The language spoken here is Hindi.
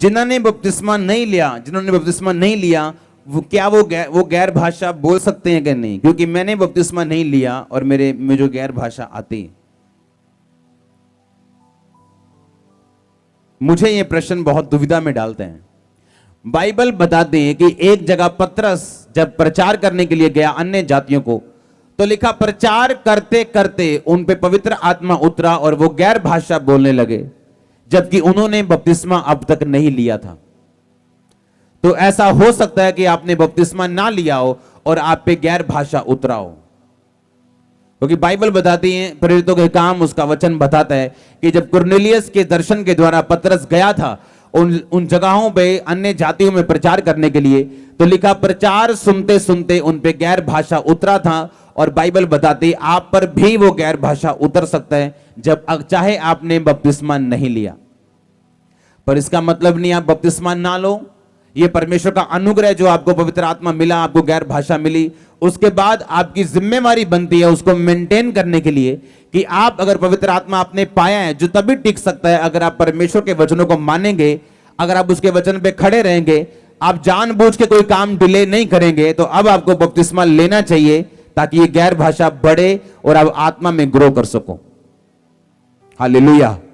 जिन्होंने बपतिस्मा नहीं लिया जिन्होंने बपतिस्मा नहीं लिया वो क्या वो गैर वो गैर भाषा बोल सकते हैं कि नहीं क्योंकि मैंने बपतिस्मा नहीं लिया और मेरे में जो गैर भाषा आती मुझे ये प्रश्न बहुत दुविधा में डालते हैं बाइबल बताते हैं कि एक जगह पत्रस जब प्रचार करने के लिए गया अन्य जातियों को तो लिखा प्रचार करते करते उन पे पवित्र आत्मा उतरा और वो गैर भाषा बोलने लगे जबकि उन्होंने बपतिस्मा अब तक नहीं लिया था तो ऐसा हो सकता है कि आपने बपतिस्मा ना लिया हो और आप पे गैर भाषा उतरा हो क्योंकि बाइबल बताती है प्रेरितों के काम उसका वचन बताता है कि जब कुरनेलियस के दर्शन के द्वारा पतरस गया था उन उन जगहों पे अन्य जातियों में प्रचार करने के लिए तो लिखा प्रचार सुनते सुनते उन पे गैर भाषा उतरा था और बाइबल बताती आप पर भी वो गैर भाषा उतर सकता है जब चाहे आपने बपतिस्मा नहीं लिया पर इसका मतलब नहीं आप बपतिस्मा ना लो ये परमेश्वर का अनुग्रह जो आपको पवित्र आत्मा मिला आपको गैर भाषा मिली उसके बाद आपकी जिम्मेवारी बनती है उसको मेंटेन करने के लिए कि आप अगर पवित्र आत्मा आपने पाया है जो तभी टिक सकता है अगर आप परमेश्वर के वचनों को मानेंगे अगर आप उसके वचन पे खड़े रहेंगे आप जानबूझ के कोई काम डिले नहीं करेंगे तो अब आपको बपतिस्मा लेना चाहिए ताकि ये गैर भाषा बढ़े और आप आत्मा में ग्रो कर सको हाँ